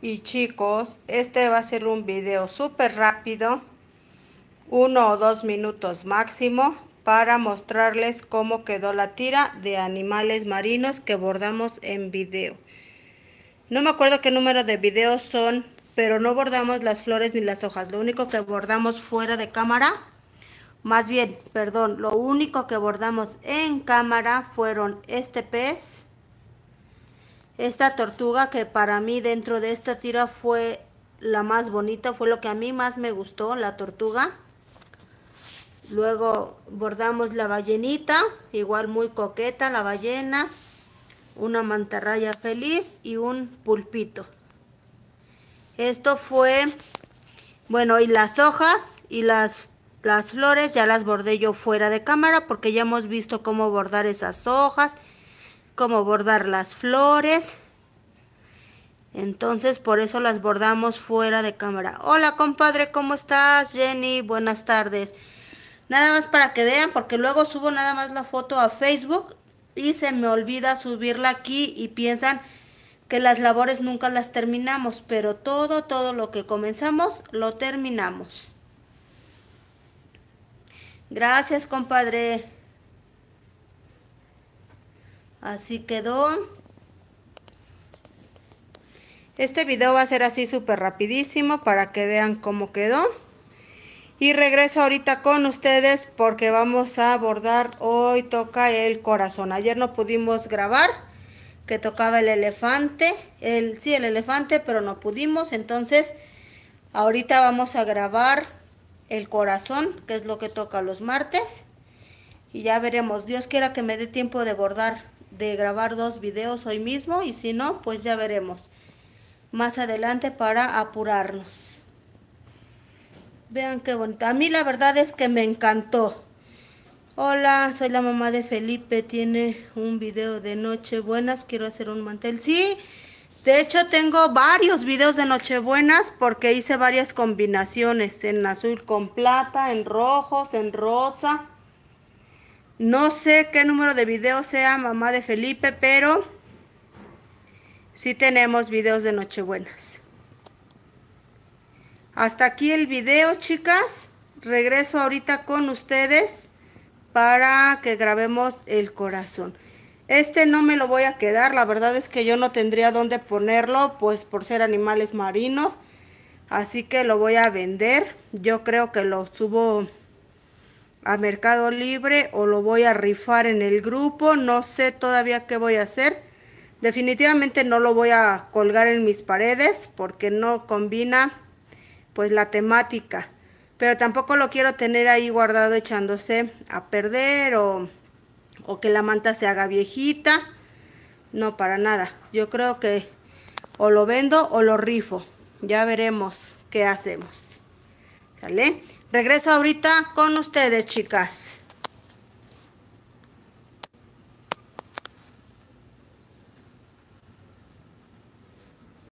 y chicos, este va a ser un video súper rápido, uno o dos minutos máximo, para mostrarles cómo quedó la tira de animales marinos que bordamos en video. No me acuerdo qué número de videos son, pero no bordamos las flores ni las hojas. Lo único que bordamos fuera de cámara, más bien, perdón, lo único que bordamos en cámara fueron este pez, esta tortuga que para mí dentro de esta tira fue la más bonita, fue lo que a mí más me gustó, la tortuga. Luego bordamos la ballenita, igual muy coqueta la ballena, una mantarraya feliz y un pulpito. Esto fue, bueno, y las hojas y las, las flores ya las bordé yo fuera de cámara porque ya hemos visto cómo bordar esas hojas cómo bordar las flores. Entonces por eso las bordamos fuera de cámara. Hola compadre, ¿cómo estás? Jenny, buenas tardes. Nada más para que vean, porque luego subo nada más la foto a Facebook y se me olvida subirla aquí y piensan que las labores nunca las terminamos, pero todo, todo lo que comenzamos lo terminamos. Gracias compadre. Así quedó. Este video va a ser así súper rapidísimo para que vean cómo quedó. Y regreso ahorita con ustedes porque vamos a bordar. hoy toca el corazón. Ayer no pudimos grabar, que tocaba el elefante, el, sí, el elefante, pero no pudimos. Entonces, ahorita vamos a grabar el corazón, que es lo que toca los martes. Y ya veremos, Dios quiera que me dé tiempo de bordar de grabar dos videos hoy mismo y si no, pues ya veremos más adelante para apurarnos. Vean qué bonita. A mí la verdad es que me encantó. Hola, soy la mamá de Felipe. Tiene un video de Nochebuenas. Quiero hacer un mantel. Sí, de hecho tengo varios videos de Nochebuenas porque hice varias combinaciones. En azul con plata, en rojos, en rosa. No sé qué número de videos sea mamá de Felipe, pero sí tenemos videos de Nochebuenas. Hasta aquí el video, chicas. Regreso ahorita con ustedes para que grabemos el corazón. Este no me lo voy a quedar, la verdad es que yo no tendría dónde ponerlo, pues por ser animales marinos. Así que lo voy a vender. Yo creo que lo subo a Mercado Libre o lo voy a rifar en el grupo. No sé todavía qué voy a hacer. Definitivamente no lo voy a colgar en mis paredes porque no combina pues la temática. Pero tampoco lo quiero tener ahí guardado echándose a perder o, o que la manta se haga viejita. No, para nada. Yo creo que o lo vendo o lo rifo. Ya veremos qué hacemos. ¿Sale? Regreso ahorita con ustedes, chicas.